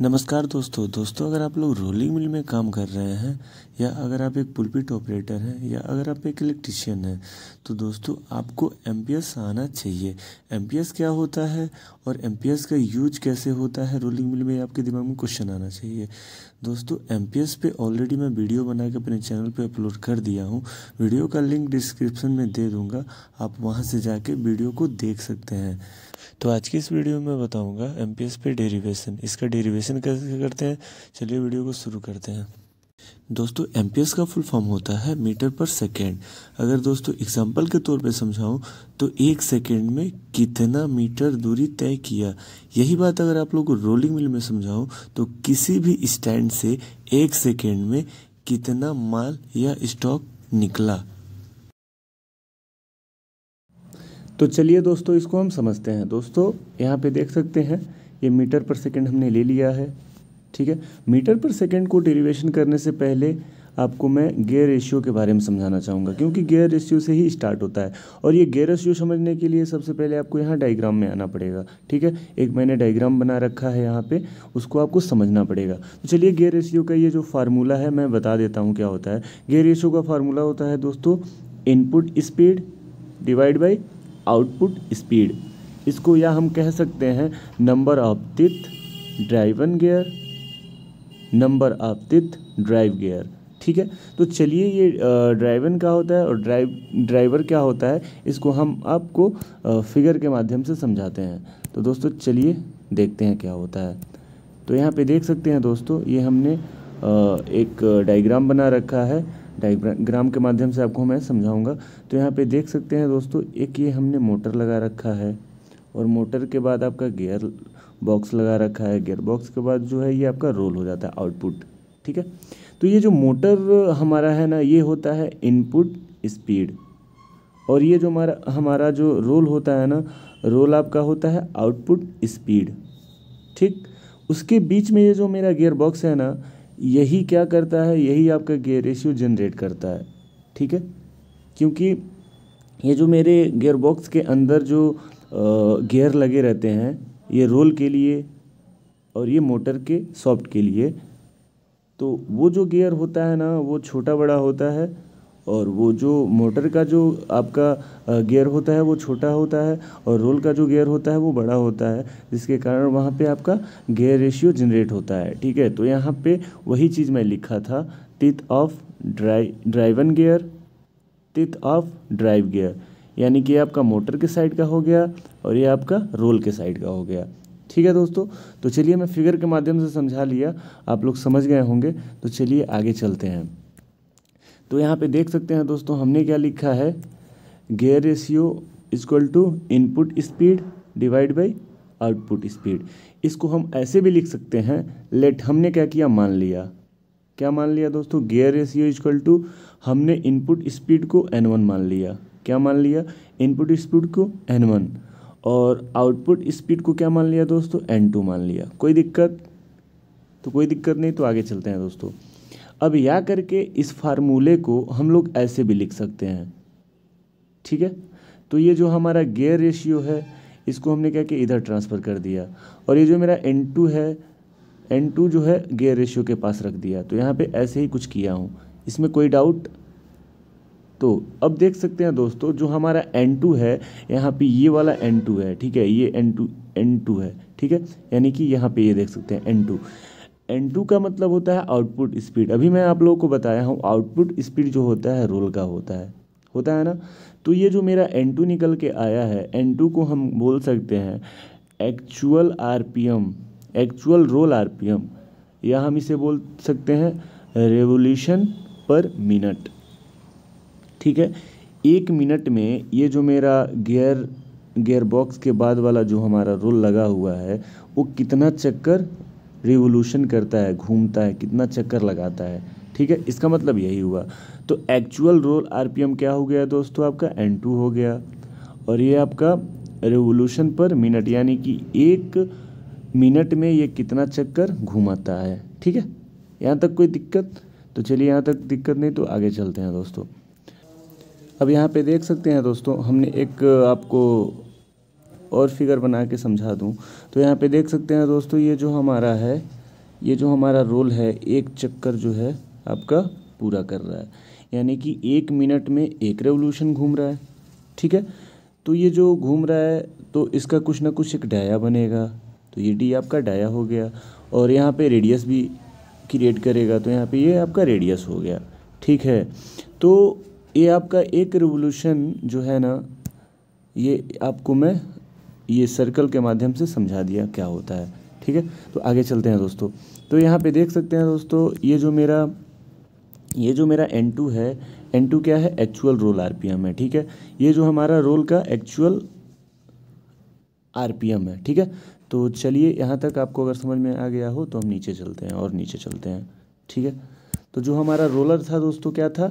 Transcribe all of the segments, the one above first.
नमस्कार दोस्तों दोस्तों अगर आप लोग रोलिंग मिल में काम कर रहे हैं या अगर आप एक पुलपिट ऑपरेटर हैं या अगर आप एक इलेक्ट्रिशियन हैं तो दोस्तों आपको एम आना चाहिए एम क्या होता है और एम का यूज कैसे होता है रोलिंग मिल में आपके दिमाग में क्वेश्चन आना चाहिए दोस्तों एम पे ऑलरेडी मैं वीडियो बना के अपने चैनल पर अपलोड कर दिया हूँ वीडियो का लिंक डिस्क्रिप्शन में दे दूँगा आप वहाँ से जाके वीडियो को देख सकते हैं तो आज की इस वीडियो में बताऊँगा एम पे डेरिवेशन इसका डेरीवेशन कैलकुलेशन कैसे करते हैं चलिए वीडियो को शुरू करते हैं दोस्तों एम का फुल फॉर्म होता है मीटर पर सेकेंड अगर दोस्तों एग्जाम्पल के तौर पे समझाऊं तो एक सेकेंड में कितना मीटर दूरी तय किया यही बात अगर आप लोग को रोलिंग मिल में समझाऊं तो किसी भी स्टैंड से एक सेकेंड में कितना माल या स्टॉक निकला तो चलिए दोस्तों इसको हम समझते हैं दोस्तों यहाँ पे देख सकते हैं ये मीटर पर सेकेंड हमने ले लिया है ठीक है मीटर पर सेकेंड को डेरिवेशन करने से पहले आपको मैं गेयर रेशियो के बारे में समझाना चाहूँगा क्योंकि गेयर रेशियो से ही स्टार्ट होता है और ये गेयर रेशियो समझने के लिए सबसे पहले आपको यहाँ डायग्राम में आना पड़ेगा ठीक है एक मैंने डायग्राम बना रखा है यहाँ पे उसको आपको समझना पड़ेगा तो चलिए गेयर रेशियो का ये जो फार्मूला है मैं बता देता हूँ क्या होता है गेयर रेशियो का फार्मूला होता है दोस्तों input speed divide by output speed इसको या हम कह सकते हैं number of teeth driven gear number of teeth drive gear ठीक है तो चलिए ये ड्राइवन का होता है और ड्राइव ड्राइवर क्या होता है इसको हम आपको फिगर के माध्यम से समझाते हैं तो दोस्तों चलिए देखते हैं क्या होता है तो यहाँ पे देख सकते हैं दोस्तों ये हमने एक डायग्राम बना रखा है डायग्राम के माध्यम से आपको मैं समझाऊंगा तो यहाँ पे देख सकते हैं दोस्तों एक ये हमने मोटर लगा रखा है और मोटर के बाद आपका गियर बॉक्स लगा रखा है गियर बॉक्स के बाद जो है ये आपका रोल हो जाता है आउटपुट ठीक है तो ये जो मोटर हमारा है ना ये होता है इनपुट स्पीड और ये जो हमारा हमारा जो रोल होता है ना रोल आपका होता है आउटपुट स्पीड ठीक उसके बीच में ये जो मेरा गियर बॉक्स है ना यही क्या करता है यही आपका गियर रेशियो जनरेट करता है ठीक है क्योंकि ये जो मेरे गियर बॉक्स के अंदर जो गेयर लगे रहते हैं ये रोल के लिए और ये मोटर के सॉफ्ट के लिए तो वो जो गियर होता है ना वो छोटा बड़ा होता है और वो जो मोटर का जो आपका गियर होता है वो छोटा होता है और रोल का जो गियर होता है वो बड़ा होता है जिसके कारण वहाँ पे आपका गियर रेशियो जनरेट होता है ठीक है तो यहाँ पे वही चीज़ मैं लिखा था टिथ ऑफ ड्राइ driven gear teeth of drive gear यानी कि आपका मोटर के साइड का हो गया और ये आपका रोल के साइड का हो गया ठीक है दोस्तों तो चलिए मैं फिगर के माध्यम से समझा लिया आप लोग समझ गए होंगे तो चलिए आगे चलते हैं तो यहाँ पे देख सकते हैं दोस्तों हमने क्या लिखा है gear ratio equal to input speed divide by output speed इसको हम ऐसे भी लिख सकते हैं लेट हमने क्या किया मान लिया क्या मान लिया दोस्तों गेयर रेशियो इजक्वल टू हमने इनपुट स्पीड को एन वन मान लिया क्या मान लिया इनपुट स्पीड को एन वन और आउटपुट स्पीड को क्या मान लिया दोस्तों एन टू मान लिया कोई दिक्कत तो कोई दिक्कत नहीं तो आगे चलते हैं दोस्तों अब या करके इस फार्मूले को हम लोग ऐसे भी लिख सकते हैं ठीक है तो ये जो हमारा गेयर रेशियो है इसको हमने क्या किया इधर ट्रांसफ़र कर दिया और ये जो मेरा एन टू है एन टू जो है गेयर रेशियो के पास रख दिया तो यहाँ पे ऐसे ही कुछ किया हूँ इसमें कोई डाउट तो अब देख सकते हैं दोस्तों जो हमारा एन टू है यहाँ पे ये वाला एन टू है ठीक है ये एन टू एन टू है ठीक है यानी कि यहाँ पे ये देख सकते हैं एन टू एन टू का मतलब होता है आउटपुट स्पीड अभी मैं आप लोगों को बताया हूँ आउटपुट स्पीड जो होता है रोल का होता है होता है ना तो ये जो मेरा एन टू निकल के आया है एन टू को हम बोल सकते हैं actual R P M actual roll R P M या हम इसे बोल सकते हैं रेवोल्यूशन पर मिनट ठीक है एक मिनट में ये जो मेरा गियर गियर बॉक्स के बाद वाला जो हमारा रोल लगा हुआ है वो कितना चक्कर रिवोल्यूशन करता है घूमता है कितना चक्कर लगाता है ठीक है इसका मतलब यही हुआ तो एक्चुअल रोल आरपीएम क्या हो गया दोस्तों आपका एन टू हो गया और ये आपका रिवोल्यूशन पर मिनट यानी कि एक मिनट में ये कितना चक्कर घूमाता है ठीक है यहाँ तक कोई दिक्कत तो चलिए यहाँ तक दिक्कत नहीं तो आगे चलते हैं दोस्तों अब यहाँ पे देख सकते हैं दोस्तों हमने एक आपको और फिगर बना के समझा दूँ तो यहाँ पे देख सकते हैं दोस्तों ये जो हमारा है ये जो हमारा रोल है एक चक्कर जो है आपका पूरा कर रहा है यानी कि एक मिनट में एक रेवोल्यूशन घूम रहा है ठीक है तो ये जो घूम रहा है तो इसका कुछ ना कुछ एक डाया बनेगा तो ये डी आपका डाया हो गया और यहाँ पे रेडियस भी क्रिएट करेगा तो यहाँ पे ये आपका रेडियस हो गया ठीक है तो ये आपका एक रिवोल्यूशन जो है ना ये आपको मैं ये सर्कल के माध्यम से समझा दिया क्या होता है ठीक है तो आगे चलते हैं दोस्तों तो यहाँ पे देख सकते हैं दोस्तों ये जो मेरा ये जो मेरा N2 है N2 क्या है एक्चुअल रोल एम है ठीक है ये जो हमारा रोल का एक्चुअल एम है ठीक है तो चलिए यहाँ तक आपको अगर समझ में आ गया हो तो हम नीचे चलते हैं और नीचे चलते हैं ठीक है तो जो हमारा रोलर था दोस्तों क्या था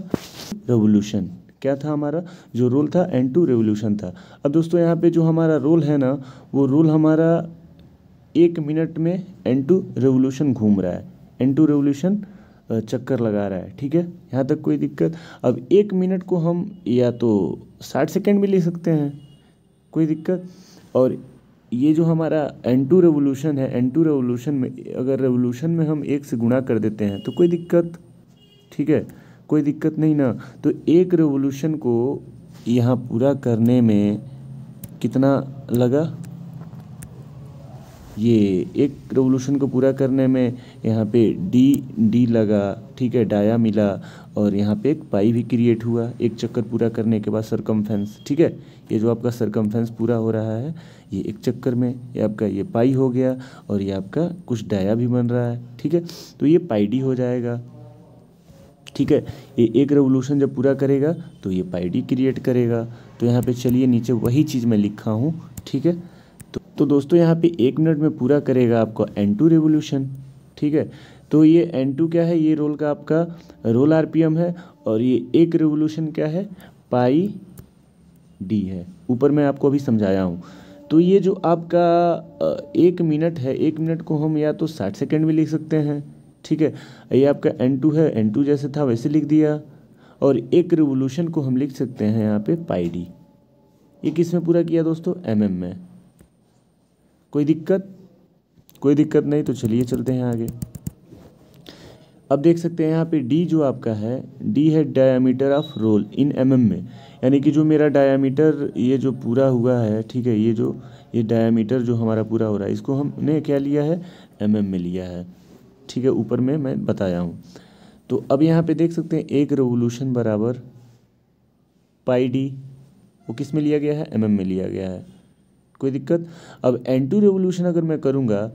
रेवोल्यूशन क्या था हमारा जो रोल था एन टू रेवोल्यूशन था अब दोस्तों यहाँ पे जो हमारा रोल है ना वो रोल हमारा एक मिनट में एन टू रेवोल्यूशन घूम रहा है एन टू रेवोल्यूशन चक्कर लगा रहा है ठीक है यहाँ तक कोई दिक्कत अब एक मिनट को हम या तो साठ सेकेंड भी ले सकते हैं कोई दिक्कत और ये जो हमारा एन टू रेवोल्यूशन है एन टू रेवोल्यूशन में अगर रेवोल्यूशन में हम एक से गुणा कर देते हैं तो कोई दिक्कत ठीक है कोई दिक्कत नहीं ना तो एक रेवोल्यूशन को यहाँ पूरा करने में कितना लगा ये एक रेवोल्यूशन को पूरा करने में यहाँ पे डी डी लगा ठीक है डाया मिला और यहाँ पे एक पाई भी क्रिएट हुआ एक चक्कर पूरा करने के बाद सरकमफेंस ठीक है ये जो आपका सरकमफेंस पूरा हो रहा है ये एक चक्कर में ये आपका ये पाई हो गया और ये आपका कुछ डाया भी बन रहा है ठीक है तो ये पाई डी हो जाएगा ठीक है ये एक रेवोल्यूशन जब पूरा करेगा तो ये पाई डी क्रिएट करेगा तो यहाँ पे चलिए नीचे वही चीज़ मैं लिखा हूँ ठीक है तो तो दोस्तों यहाँ पे एक मिनट में पूरा करेगा आपका एन टू रेवोल्यूशन ठीक है तो ये एन टू क्या है ये रोल का आपका रोल आर पी एम है और ये एक रेवोल्यूशन क्या है पाई डी है ऊपर मैं आपको अभी समझाया हूँ तो ये जो आपका एक मिनट है एक मिनट को हम या तो साठ सेकेंड भी लिख सकते हैं ठीक है ये आपका एन टू है एन टू जैसे था वैसे लिख दिया और एक रिवोल्यूशन को हम लिख सकते हैं यहाँ पे पाई डी ये किस में पूरा किया दोस्तों एम एम में कोई दिक्कत कोई दिक्कत नहीं तो चलिए चलते हैं आगे अब देख सकते हैं यहाँ पे डी जो आपका है डी है diameter of roll in M M में यानी कि जो मेरा डायामीटर ये जो पूरा हुआ है ठीक है ये जो ये डायामीटर जो हमारा पूरा हो रहा है इसको हमने क्या लिया है एम एम में लिया है ठीक है ऊपर में मैं बताया हूँ तो अब यहाँ पे देख सकते हैं एक रेवोल्यूशन बराबर पाई डी वो किस में लिया गया है एम में लिया गया है कोई दिक्कत अब एन टू रेवोल्यूशन अगर मैं करूँगा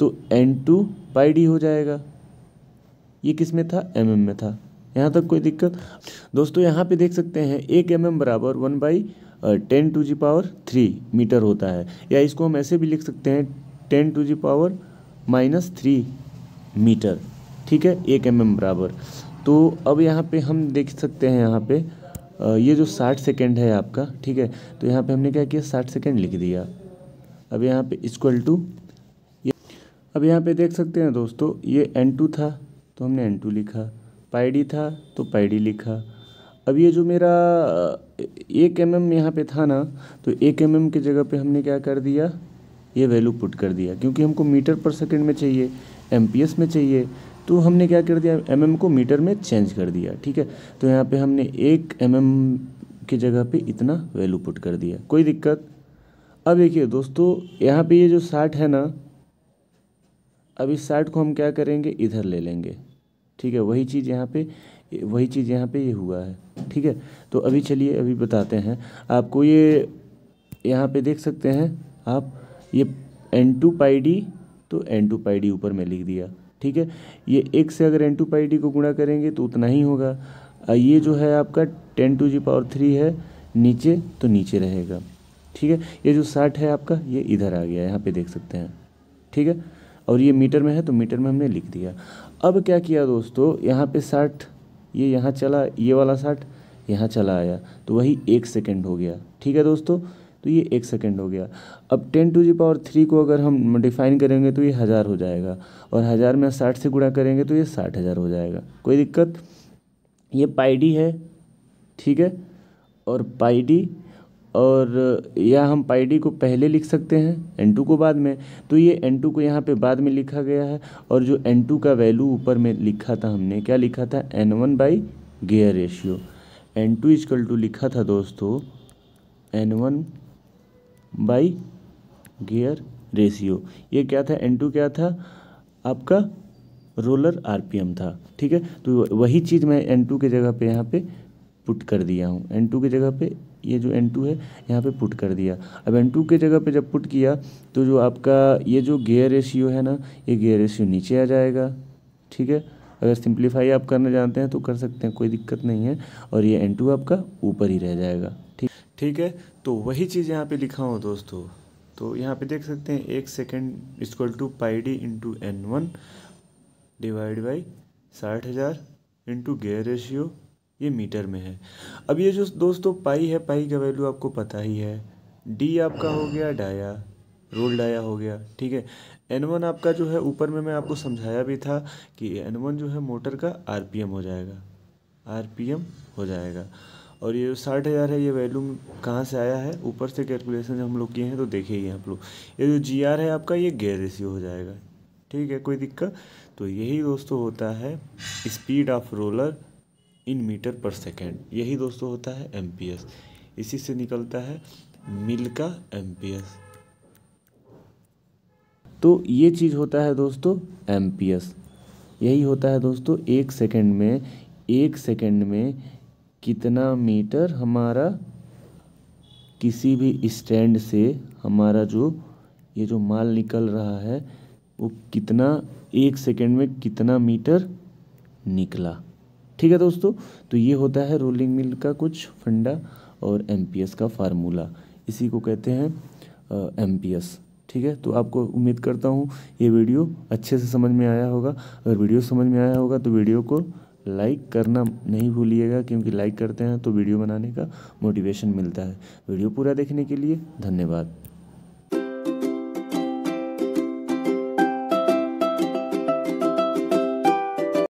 तो एन टू पाई डी हो जाएगा ये किस में था एम mm में था यहाँ तक कोई दिक्कत दोस्तों यहाँ पे देख सकते हैं एक एम mm बराबर one by ten to the power three metre होता है या इसको हम ऐसे भी लिख सकते हैं ten to the power minus three metre ठीक है एक एम mm बराबर तो अब यहाँ पे हम देख सकते हैं यहाँ पे ये जो साठ सेकेंड है आपका ठीक है तो यहाँ पे हमने क्या किया साठ सेकेंड लिख दिया अब यहाँ पे इक्वल टू अब यहाँ पे देख सकते हैं दोस्तों ये एन टू था तो हमने एन टू लिखा पाई डी था तो पाई डी लिखा अब ये जो मेरा एक एम एम यहाँ पर था ना तो एक एम एम की जगह पर हमने क्या कर दिया ये वैल्यू पुट कर दिया क्योंकि हमको मीटर पर सेकेंड में चाहिए एम में चाहिए तो हमने क्या कर दिया एम को मीटर में चेंज कर दिया ठीक है तो यहाँ पे हमने एक एम mm की जगह पे इतना वैल्यू पुट कर दिया कोई दिक्कत अब देखिए दोस्तों यहाँ पे ये जो साठ है ना अब इस साठ को हम क्या करेंगे इधर ले लेंगे ठीक है वही चीज़ यहाँ पे वही चीज़ यहाँ पे ये यह हुआ है ठीक है तो अभी चलिए अभी बताते हैं आपको ये यहाँ पे देख सकते हैं आप ये एन टू पाई डी तो एन टू पाई डी ऊपर में लिख दिया ठीक है ये एक से अगर एन टू पाई डी को गुणा करेंगे तो उतना ही होगा ये जो है आपका ten to the power three है नीचे तो नीचे रहेगा ठीक है ये जो साठ है आपका ये इधर आ गया यहाँ पे देख सकते हैं ठीक है और ये मीटर में है तो मीटर में हमने लिख दिया अब क्या किया दोस्तों यहाँ पे साठ ये यहाँ चला ये वाला साठ यहाँ चला आया तो वही एक सेकेंड हो गया ठीक है दोस्तों तो ये एक सेकेंड हो गया अब ten to the power three को अगर हम डिफाइन करेंगे तो ये हज़ार हो जाएगा और हज़ार में साठ से गुणा करेंगे तो ये साठ हज़ार हो जाएगा कोई दिक्कत ये पाई डी है ठीक है और पाई डी और या हम पाई डी को पहले लिख सकते हैं एन टू को बाद में तो ये एन टू को यहाँ पे बाद में लिखा गया है और जो एन टू का वैल्यू ऊपर में लिखा था हमने क्या लिखा था N one by gear ratio N two equal to लिखा था दोस्तों N one by gear ratio ये क्या था एन टू क्या था आपका रोलर आरपीएम था ठीक है तो वही चीज़ मैं एन टू के जगह पे यहाँ पे पुट कर दिया हूँ एन टू के जगह पे ये जो एन टू है यहाँ पे पुट कर दिया अब एन टू के जगह पे जब पुट किया तो जो आपका ये जो गेयर रेशियो है ना ये गेयर रेशियो नीचे आ जाएगा ठीक है अगर सिंप्लीफाई आप करना जानते हैं तो कर सकते हैं कोई दिक्कत नहीं है और ये एन टू आपका ऊपर ही रह जाएगा ठीक ठीक है तो वही चीज़ यहाँ पे लिखा हूँ दोस्तों तो यहाँ पे देख सकते हैं एक second equal to pi D into N one divide by साठ हज़ार इंटू गेयर रेशियो ये मीटर में है अब ये जो दोस्तों पाई है पाई का वैल्यू आपको पता ही है डी आपका हो गया डाया रोल डाया हो गया ठीक है एन वन आपका जो है ऊपर में मैं आपको समझाया भी था कि एन वन जो है मोटर का आर पी एम हो जाएगा आर पी एम हो जाएगा और ये साठ हज़ार है ये वैल्यू कहाँ से आया है ऊपर से कैलकुलेशन हम लोग किए हैं तो देखे ही आप लोग ये जो जी आर है आपका ये गैर रेशियो हो जाएगा ठीक है कोई दिक्कत तो यही दोस्तों होता है speed of roller in metre per second यही दोस्तों होता है एम इसी से निकलता है मिल का एम तो ये चीज़ होता है दोस्तों एम यही होता है दोस्तों एक सेकेंड में एक सेकेंड में कितना मीटर हमारा किसी भी स्टैंड से हमारा जो ये जो माल निकल रहा है वो कितना एक सेकेंड में कितना मीटर निकला ठीक है दोस्तों तो ये होता है रोलिंग मिल का कुछ फंडा और एम का फार्मूला इसी को कहते हैं एम ठीक है तो आपको उम्मीद करता हूँ ये वीडियो अच्छे से समझ में आया होगा अगर वीडियो समझ में आया होगा तो वीडियो को लाइक करना नहीं भूलिएगा क्योंकि लाइक करते हैं तो वीडियो बनाने का मोटिवेशन मिलता है वीडियो पूरा देखने के लिए धन्यवाद